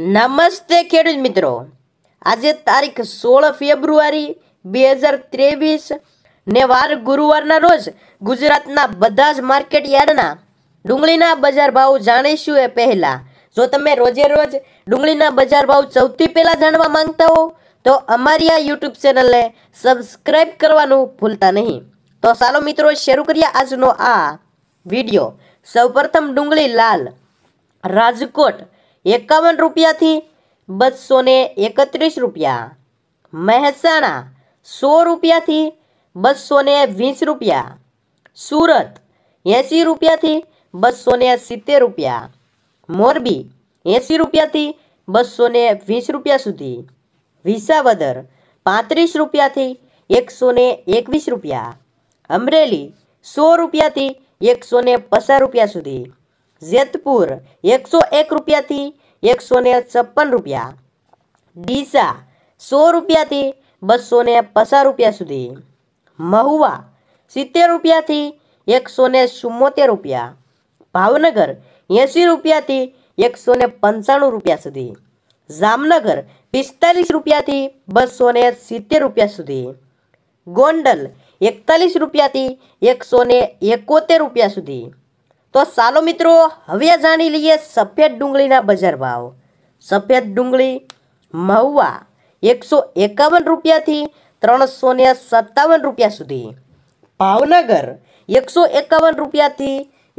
નમસ્તે ખેડૂત મિત્રો આજે તારીખ સોળ ફેબ્રુઆરી બે હજાર ત્રેવીસ ને વાર ગુરુવારના રોજ ગુજરાતના બધા જ માર્કેટ યાર્ડના ડુંગળીના બજાર ભાવ જાણીશું એ પહેલાં જો તમે રોજે રોજ ડુંગળીના બજાર ભાવ સૌથી પહેલાં જાણવા માંગતા હો તો અમારી આ યુટ્યુબ ચેનલને સબસ્ક્રાઈબ કરવાનું ભૂલતા નહીં તો ચાલો મિત્રો શરૂ કરીએ આજનો આ વિડીયો સૌપ્રથમ ડુંગળી લાલ રાજકોટ એકાવન રૂપિયાથી બસો ને એકત્રીસ રૂપિયા મહેસાણા સો રૂપિયાથી બસો ને વીસ રૂપિયા સુરત એંસી રૂપિયાથી બસો ને સિત્તેર રૂપિયા મોરબી એંસી રૂપિયાથી બસો ને વીસ રૂપિયા સુધી વિસાવદર પાંત્રીસ રૂપિયાથી એકસો ને એકવીસ રૂપિયા અમરેલી સો રૂપિયાથી એકસો ને પચાસ રૂપિયા સુધી જેતપુર એકસો એક રૂપિયાથી એકસો ને છપ્પન રૂપિયા ડીસા સો રૂપિયાથી બસો ને પચાસ રૂપિયા સુધી મહુવા સિત્તેર રૂપિયાથી એકસો ને ચુમ્મોતેર રૂપિયા ભાવનગર એંસી રૂપિયાથી એકસો ને પંચાણું રૂપિયા સુધી જામનગર પિસ્તાલીસ રૂપિયાથી બસો ને સિત્તેર રૂપિયા સુધી ગોંડલ એકતાલીસ રૂપિયાથી એકસો ને એકોતેર રૂપિયા સુધી તો ચાલો મિત્રો હવે જાણી લઈએ સફેદ ડુંગળીના બજાર ભાવ સફેદ ડુંગળી મહુવા એકસો એકાવન રૂપિયાથી ત્રણસો ને સત્તાવન રૂપિયા સુધી ભાવનગર એકસો એકાવન રૂપિયાથી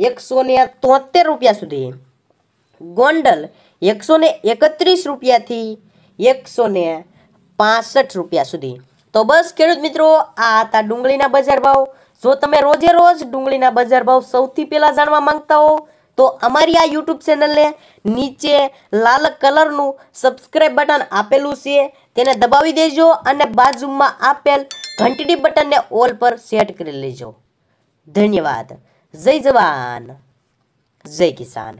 એકસો ને તોતેર રૂપિયા સુધી ગોંડલ એકસો ને એકત્રીસ રૂપિયાથી એકસો ને પાસઠ રૂપિયા સુધી તો બસ ખેડૂત મિત્રો આ હતા ડુંગળીના બજાર ભાવ જો તમે રોજે રોજ ડુંગળીના બજાર ભાવ સૌથી પહેલાં જાણવા માંગતા હો તો અમારી આ યુટ્યુબ ચેનલને નીચે લાલ કલરનું સબસ્ક્રાઈબ બટન આપેલું છે તેને દબાવી દેજો અને બાજુમાં આપેલ ઘંટડી બટનને ઓલ પર સેટ કરી લેજો ધન્યવાદ જય જવાન જય કિસાન